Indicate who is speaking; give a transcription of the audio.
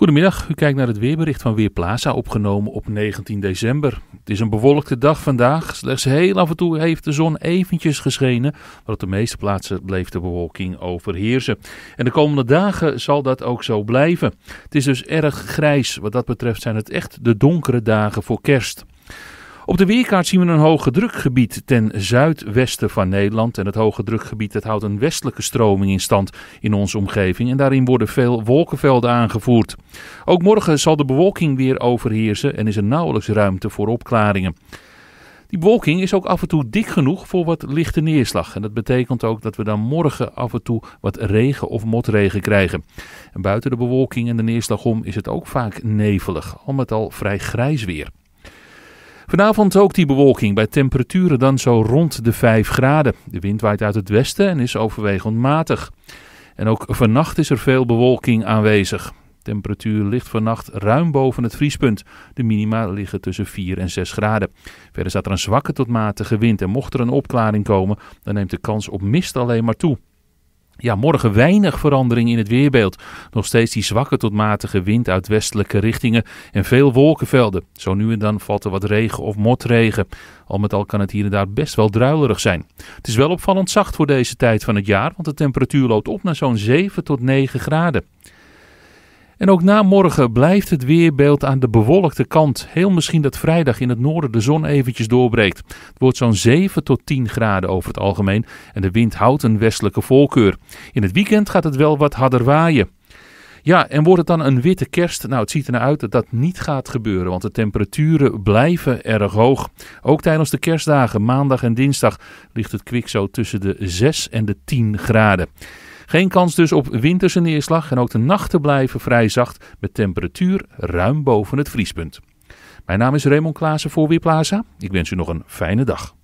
Speaker 1: Goedemiddag, u kijkt naar het weerbericht van Weerplaza, opgenomen op 19 december. Het is een bewolkte dag vandaag, slechts heel af en toe heeft de zon eventjes geschenen, maar op de meeste plaatsen bleef de bewolking overheersen. En de komende dagen zal dat ook zo blijven. Het is dus erg grijs, wat dat betreft zijn het echt de donkere dagen voor kerst. Op de weerkaart zien we een hoge drukgebied ten zuidwesten van Nederland. En het hoge drukgebied dat houdt een westelijke stroming in stand in onze omgeving. En daarin worden veel wolkenvelden aangevoerd. Ook morgen zal de bewolking weer overheersen en is er nauwelijks ruimte voor opklaringen. Die bewolking is ook af en toe dik genoeg voor wat lichte neerslag. En dat betekent ook dat we dan morgen af en toe wat regen of motregen krijgen. En buiten de bewolking en de neerslag om is het ook vaak nevelig, al met al vrij grijs weer. Vanavond ook die bewolking bij temperaturen dan zo rond de 5 graden. De wind waait uit het westen en is overwegend matig. En ook vannacht is er veel bewolking aanwezig. Temperatuur ligt vannacht ruim boven het vriespunt. De minima liggen tussen 4 en 6 graden. Verder staat er een zwakke tot matige wind en mocht er een opklaring komen, dan neemt de kans op mist alleen maar toe. Ja, morgen weinig verandering in het weerbeeld. Nog steeds die zwakke tot matige wind uit westelijke richtingen en veel wolkenvelden. Zo nu en dan valt er wat regen of motregen. Al met al kan het hier en daar best wel druilerig zijn. Het is wel opvallend zacht voor deze tijd van het jaar, want de temperatuur loopt op naar zo'n 7 tot 9 graden. En ook na morgen blijft het weerbeeld aan de bewolkte kant. Heel misschien dat vrijdag in het noorden de zon eventjes doorbreekt. Het wordt zo'n 7 tot 10 graden over het algemeen en de wind houdt een westelijke voorkeur. In het weekend gaat het wel wat harder waaien. Ja, en wordt het dan een witte kerst? Nou, het ziet ernaar uit dat dat niet gaat gebeuren, want de temperaturen blijven erg hoog. Ook tijdens de kerstdagen, maandag en dinsdag, ligt het kwik zo tussen de 6 en de 10 graden. Geen kans dus op winterse neerslag en ook de nachten blijven vrij zacht met temperatuur ruim boven het vriespunt. Mijn naam is Raymond Klaassen voor Weerplaza. Ik wens u nog een fijne dag.